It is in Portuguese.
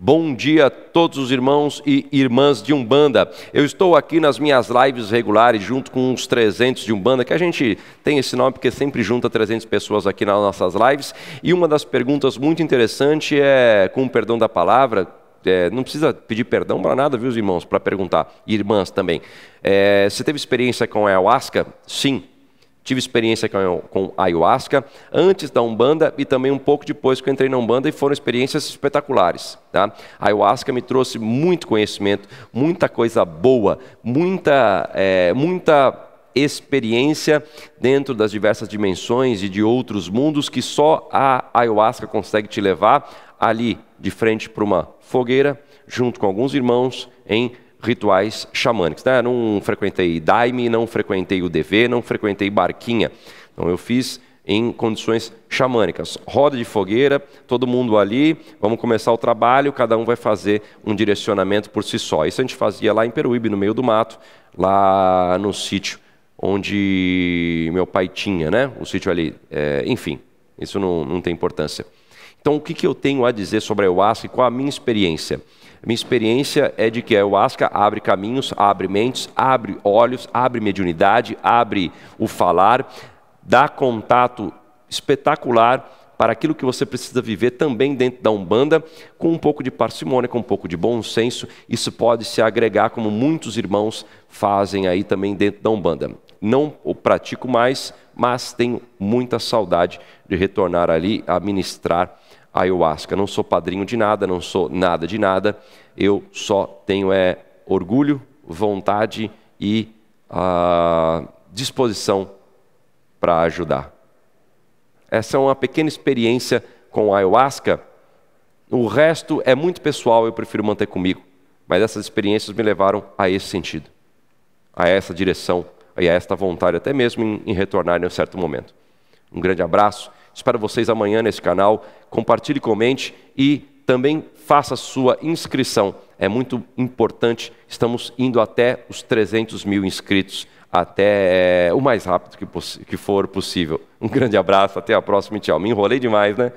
Bom dia a todos os irmãos e irmãs de Umbanda. Eu estou aqui nas minhas lives regulares, junto com uns 300 de Umbanda, que a gente tem esse nome porque sempre junta 300 pessoas aqui nas nossas lives. E uma das perguntas muito interessante é, com o perdão da palavra, é, não precisa pedir perdão para nada, viu, irmãos, para perguntar. Irmãs também. É, você teve experiência com a ayahuasca? Sim. Tive experiência com, com ayahuasca, antes da Umbanda e também um pouco depois que eu entrei na Umbanda, e foram experiências espetaculares. Tá? A ayahuasca me trouxe muito conhecimento, muita coisa boa, muita, é, muita experiência dentro das diversas dimensões e de outros mundos que só a ayahuasca consegue te levar ali de frente para uma fogueira, junto com alguns irmãos, em rituais xamânicos. Né? Não frequentei daime, não frequentei o DV, não frequentei barquinha. Então eu fiz em condições xamânicas. Roda de fogueira, todo mundo ali, vamos começar o trabalho, cada um vai fazer um direcionamento por si só. Isso a gente fazia lá em Peruíbe, no meio do mato, lá no sítio onde meu pai tinha, né? O sítio ali. É, enfim, isso não, não tem importância. Então, o que, que eu tenho a dizer sobre a ayahuasca e qual a minha experiência? minha experiência é de que a ayahuasca abre caminhos, abre mentes, abre olhos, abre mediunidade, abre o falar, dá contato espetacular para aquilo que você precisa viver também dentro da Umbanda, com um pouco de parcimônia, com um pouco de bom senso. Isso pode se agregar, como muitos irmãos fazem aí também dentro da Umbanda. Não o pratico mais, mas tenho muita saudade de retornar ali a ministrar a ayahuasca. Não sou padrinho de nada, não sou nada de nada. Eu só tenho é orgulho, vontade e a ah, disposição para ajudar. Essa é uma pequena experiência com ayahuasca. O resto é muito pessoal, eu prefiro manter comigo. Mas essas experiências me levaram a esse sentido, a essa direção e a esta vontade, até mesmo em, em retornar em um certo momento. Um grande abraço, espero vocês amanhã nesse canal. Compartilhe, comente e também faça sua inscrição. É muito importante, estamos indo até os 300 mil inscritos, até é, o mais rápido que, que for possível. Um grande abraço, até a próxima e tchau. Me enrolei demais, né?